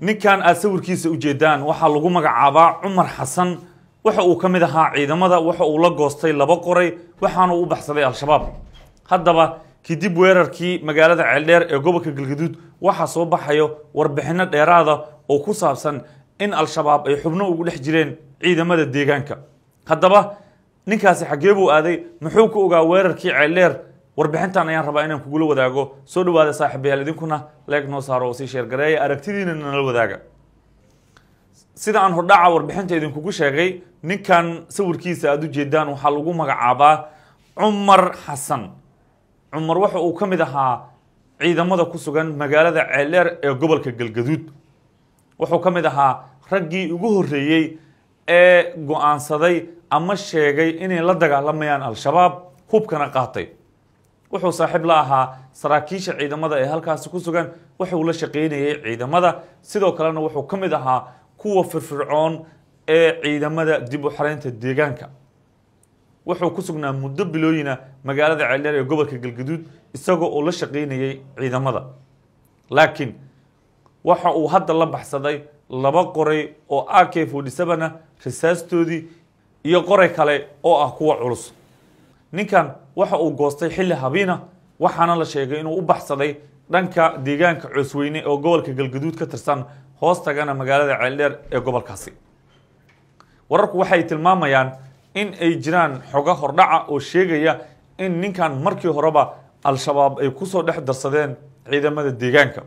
ninkan aad sawirkiisa u jeedaan waxaa lagu magacaabaa cumar xasan waxa uu ka mid ahaa ciidamada waxa uu la goostay laba qoray waxaana u baxsaday al-shabaab haddaba kadib weerarkii magaalada ceeldheer ee gobolka galgaduud waxaa soo baxayo warbixinno dheeraada oo ku saabsan in al-shabaab ay xubno ugu dhex jireen ciidamada deegaanka haddaba ninkaasi xaggee buu aaday muxuu ku ogaa weerarkii ceeldheer warbixintan ayaan rabaa inaan kugula wadaago soo dhawaada saaxiibayaal idinkuna leeg noo saaro oo sii sheergareeya aragtidiina nala wadaaga sida aan hordhaca warbixinta idinkugu sheegay ninkan sawirkiisa aada u jeedaan waxaa lagu magacaabaa cumar xasan cumar waxa uu ka mid ahaa ciidamada ku sugan magaalada ceeldheer ee gobolka galgaduud wuxuu ka mid ahaa raggii ugu horreeyey ee go-aansaday ama sheegay inay la dagaalamayaan al-shabaab hubkana qaatay wuxuu saaxiib la ahaa saraakiisha ciidamada ee halkaasi ku sugan waxuu la shaqaynayay ciidamada sidoo kalena wuxuu ka mid ahaa kuwa firfircoon ee ciidamada dib u xareynta deegaanka wuxuu ku sugnaa muddo bilooyina magaalada ceeldheer ee gobolka galgaduud isagoo oo la shaqaynayay ciidamada laakiin waxa uu hadda la baxsaday laba qoray oo ak k forty seven risaastoodii iyo qoray kale oo ah kuwa culus ninkan waxa uu goostay xilli habiina waxaana la sheegay inuu u baxsaday dhanka deegaanka coosweyne oo gobolka galgaduud ka tirsan hoos tagana magaalada ceeldheer ee gobolkaasi wararku waxay tilmaamayaan in ay jiraan xoga hordhaca oo sheegaya in ninkan markii horeba al-shabaab ay kusoo dhex darsadeen ciidamada deegaanka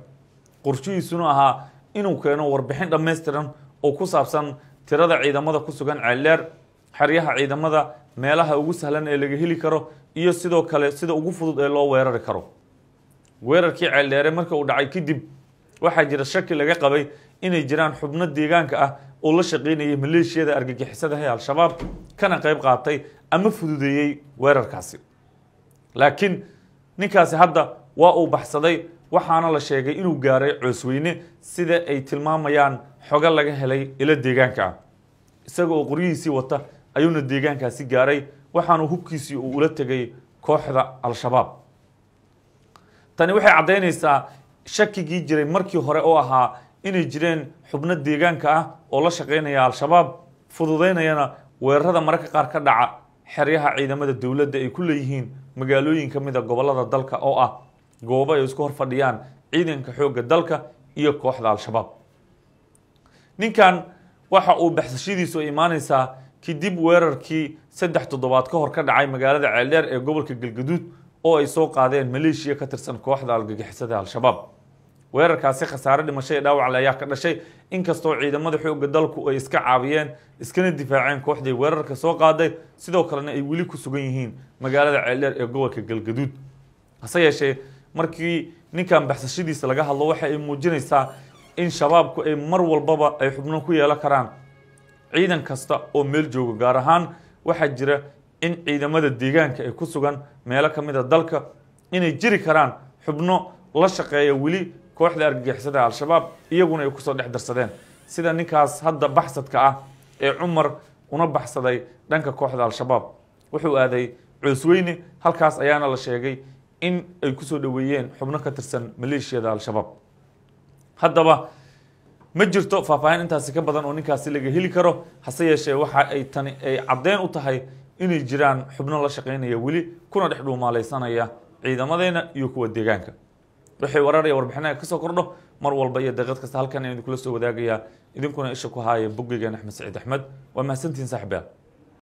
qorshihiisuna ahaa inuu keeno warbixin dhammaystiran oo ku saabsan tirada ciidamada ku sugan ceeldheer xeryaha ciidamada meelaha ugu sahlan ee laga heli karo iyo sidoo kale sida ugu fudud ee loo weerari karo weerarkii ceeldheere marka uu dhacay kadib waxaa jira shaki laga qabay inay jiraan xubno deegaanka ah oo la shaqaynayay maleeshiyada argagixisadaha ee al-shabaab kana qayb qaatay ama fududeeyey weerarkaasi laakiin ninkaasi hadda waa uu baxsaday waxaana la sheegay inuu gaaray coosweyne sida ay tilmaamayaan xoga laga helay ilo deegaanka ah isaga oo qoryihiisii wata ayuuna deegaankaasi gaaray waxaanu hubkiisii uu ula tegay kooxda al-shabaab tani waxay caddaynaysaa shakigii jiray markii hore oo ahaa inay jireen xubno deegaanka ah oo la shaqaynaya al-shabaab fududaynayana weerarada mararka qaar ka dhaca xeryaha ciidamada dowladda ay ku leeyihiin magaalooyin ka mida ah gobollada dalka oo ah goobo ay isku hor fadhiyaan ciidanka xoogga dalka iyo kooxda al-shabaab ninkan waxa uu baxsashadiisu ay imaanaysaa kadib weerarkii saddex toddobaad ka hor ka dhacay magaalada ceeldheer ee gobolka galgaduud oo ay soo qaadeen maleeshiya ka tirsan kooxda algagixisada al-shabaab weerarkaasi khasaare dhimasho ee dhaawacle ayaa ka dhashay inkastoo ciidamada xoogga dalku ay iska caabiyeen iskana difaaceen kooxday weerarka soo qaaday sidoo kalena ay weli ku sugan yihiin magaalada ceeldheer ee gobolka galgaduud hase yeeshee markii ninkan baxsashadiisa laga hadlo waxa ay muujinaysaa in shabaabku ay mar walbaba ay xubno ku yeelan karaan ciidan kasta oo meel joogo gaar ahaan waxaa jira in ciidamada deegaanka ay ku sugan meelo ka mid a ah dalka inay jiri karaan xubno la shaqeeya weli kooxda argagixisada al-shabaab iyaguna ay kusoo dhex darsadeen sida ninkaas hadda baxsadka ah ee cumar una baxsaday dhanka kooxda al-shabaab wuxuu aaday coosweyne halkaas ayaana la sheegay in ay kusoo dhaweeyeen xubno ka tirsan maleeshiyada al-shabaab haddaba ma jirto faahfaahin intaasi ka badan oo ninkaasi laga heli karo hase yeeshee waxa ay tani ay caddeyn u tahay inay jiraan xubno la shaqaynaya weli kuna dhex dhuumaalaysanaya ciidamadeena iyo kuwa deegaanka waxay wararaya warbixinaha ka soo kordho mar walba iyo daqiiq kasta halkan idinkula soo wadaagayaa idinkuna isha ku haaya boggeygeen axmed saciid axmed waa mahadsantihiin saaxiibayaal